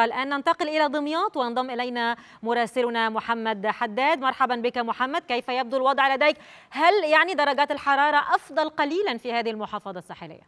الآن ننتقل إلى دمياط وينضم إلينا مراسلنا محمد حداد مرحبا بك محمد كيف يبدو الوضع لديك هل يعني درجات الحرارة أفضل قليلا في هذه المحافظة الساحلية؟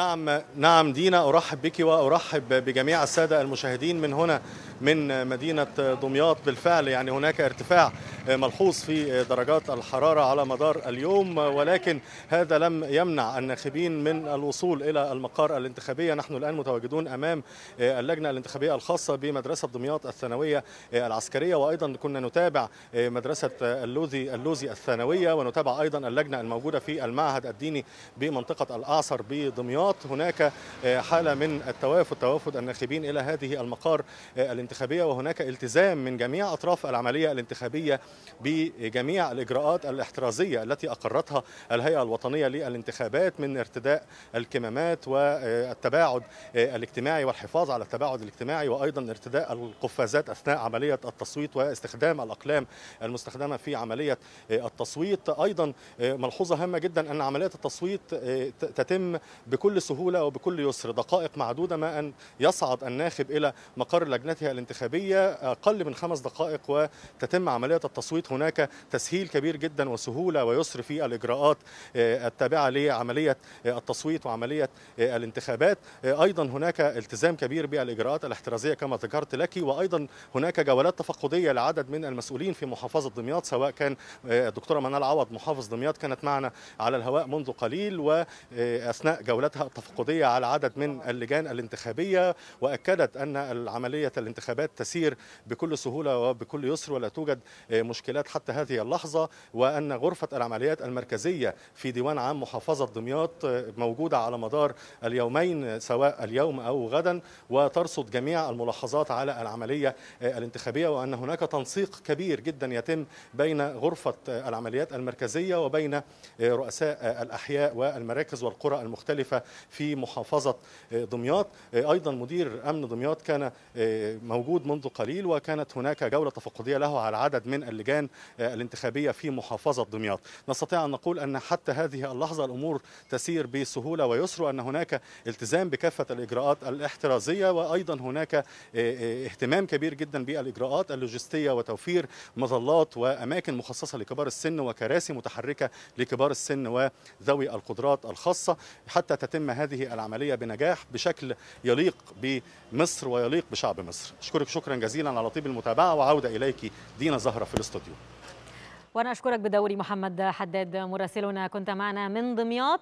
نعم نعم دينا ارحب بك وارحب بجميع الساده المشاهدين من هنا من مدينه دمياط بالفعل يعني هناك ارتفاع ملحوظ في درجات الحرارة على مدار اليوم ولكن هذا لم يمنع الناخبين من الوصول إلى المقار الانتخابية نحن الآن متواجدون أمام اللجنة الانتخابية الخاصة بمدرسة دمياط الثانوية العسكرية وأيضا كنا نتابع مدرسة اللوذي اللوزي الثانوية ونتابع أيضا اللجنة الموجودة في المعهد الديني بمنطقة الأعصر بدمياط هناك حالة من التوافد توافد الناخبين إلى هذه المقار الانتخابية وهناك التزام من جميع أطراف العملية الانتخابية بجميع الإجراءات الاحترازية التي أقرتها الهيئة الوطنية للانتخابات من ارتداء الكمامات والتباعد الاجتماعي والحفاظ على التباعد الاجتماعي وأيضا ارتداء القفازات أثناء عملية التصويت واستخدام الأقلام المستخدمة في عملية التصويت أيضا ملحوظة هامة جدا أن عملية التصويت تتم بكل سهولة وبكل يسر دقائق معدودة ما أن يصعد الناخب إلى مقر لجنتها الانتخابية أقل من خمس دقائق وتتم عملية التصويت التصويت هناك تسهيل كبير جدا وسهولة ويسر في الإجراءات آه، التابعة لعملية آه، التصويت وعملية آه، الانتخابات أيضا هناك التزام كبير بالإجراءات الاحترازية كما ذكرت لك وأيضا هناك جولات تفقدية لعدد من المسؤولين في محافظة دمياط سواء كان الدكتورة منال عوض محافظ دمياط كانت معنا على الهواء منذ قليل وأثناء جولتها التفقدية على عدد من اللجان الانتخابية وأكدت أن عمليه الانتخابات تسير بكل سهولة وبكل يسر ولا توجد المشكلات حتى هذه اللحظة وأن غرفة العمليات المركزية في ديوان عام محافظة دمياط موجودة على مدار اليومين سواء اليوم أو غدا وترصد جميع الملاحظات على العملية الانتخابية وأن هناك تنسيق كبير جدا يتم بين غرفة العمليات المركزية وبين رؤساء الأحياء والمراكز والقرى المختلفة في محافظة دمياط أيضا مدير أمن دمياط كان موجود منذ قليل وكانت هناك جولة تفقدية له على عدد من اللجان آه، الانتخابية في محافظة دمياط نستطيع أن نقول أن حتى هذه اللحظة الأمور تسير بسهولة ويسر أن هناك التزام بكافة الإجراءات الاحترازية وأيضا هناك آه، آه، اهتمام كبير جدا بالإجراءات اللوجستية وتوفير مظلات وأماكن مخصصة لكبار السن وكراسي متحركة لكبار السن وذوي القدرات الخاصة حتى تتم هذه العملية بنجاح بشكل يليق بمصر ويليق بشعب مصر أشكرك شكرا جزيلا على طيب المتابعة وعودة إليك دينا زهرة فلسطين الاستوديو وانا اشكرك بدوري محمد حداد مراسلنا كنت معنا من دمياط